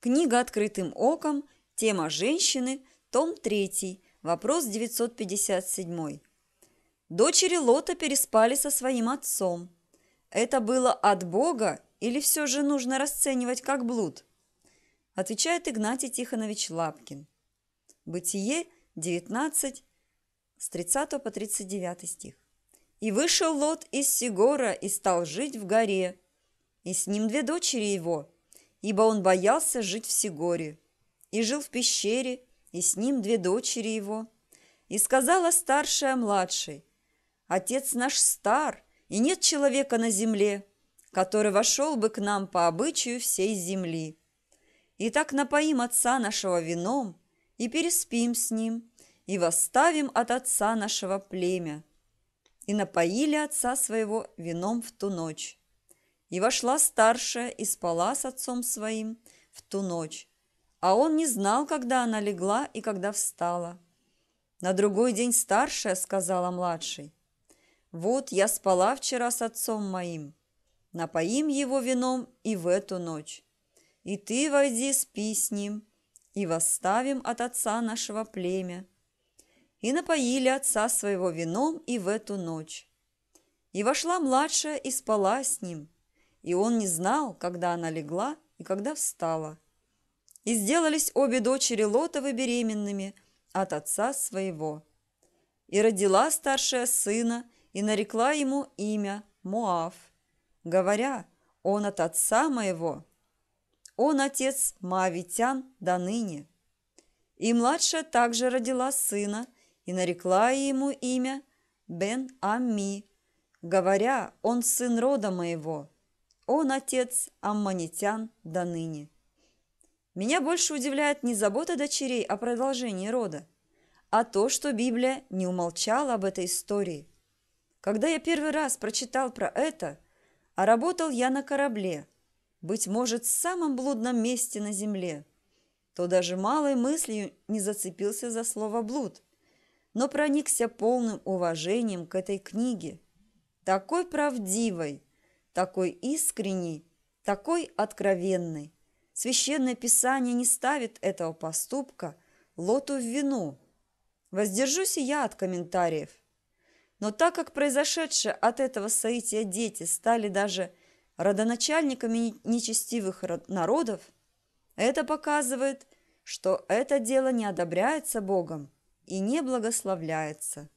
Книга «Открытым оком», тема «Женщины», том 3, вопрос 957. Дочери Лота переспали со своим отцом. Это было от Бога или все же нужно расценивать как блуд? Отвечает Игнатий Тихонович Лапкин. Бытие 19 с 30 по 39 стих. «И вышел Лот из Сигора и стал жить в горе, и с ним две дочери его, ибо он боялся жить в Сигоре. И жил в пещере, и с ним две дочери его. И сказала старшая младшей, «Отец наш стар, и нет человека на земле, который вошел бы к нам по обычаю всей земли. И так напоим отца нашего вином, и переспим с ним, и восставим от отца нашего племя». И напоили отца своего вином в ту ночь. И вошла старшая и спала с отцом своим в ту ночь. А он не знал, когда она легла и когда встала. На другой день старшая сказала младшей, «Вот я спала вчера с отцом моим. Напоим его вином и в эту ночь. И ты войди, спи с ним, и восставим от отца нашего племя». И напоили отца своего вином и в эту ночь. И вошла младшая и спала с ним и он не знал, когда она легла и когда встала. И сделались обе дочери Лотовы беременными от отца своего. И родила старшая сына, и нарекла ему имя Моав, говоря, «Он от отца моего, он отец Моавитян до ныне». И младшая также родила сына, и нарекла ему имя Бен-Ами, говоря, «Он сын рода моего». Он отец аммонитян до ныне. Меня больше удивляет не забота дочерей о продолжении рода, а то, что Библия не умолчала об этой истории. Когда я первый раз прочитал про это, а работал я на корабле, быть может, в самом блудном месте на земле, то даже малой мыслью не зацепился за слово «блуд», но проникся полным уважением к этой книге, такой правдивой – такой искренний, такой откровенный. Священное Писание не ставит этого поступка Лоту в вину. Воздержусь и я от комментариев. Но так как произошедшие от этого соития дети стали даже родоначальниками нечестивых народов, это показывает, что это дело не одобряется Богом и не благословляется.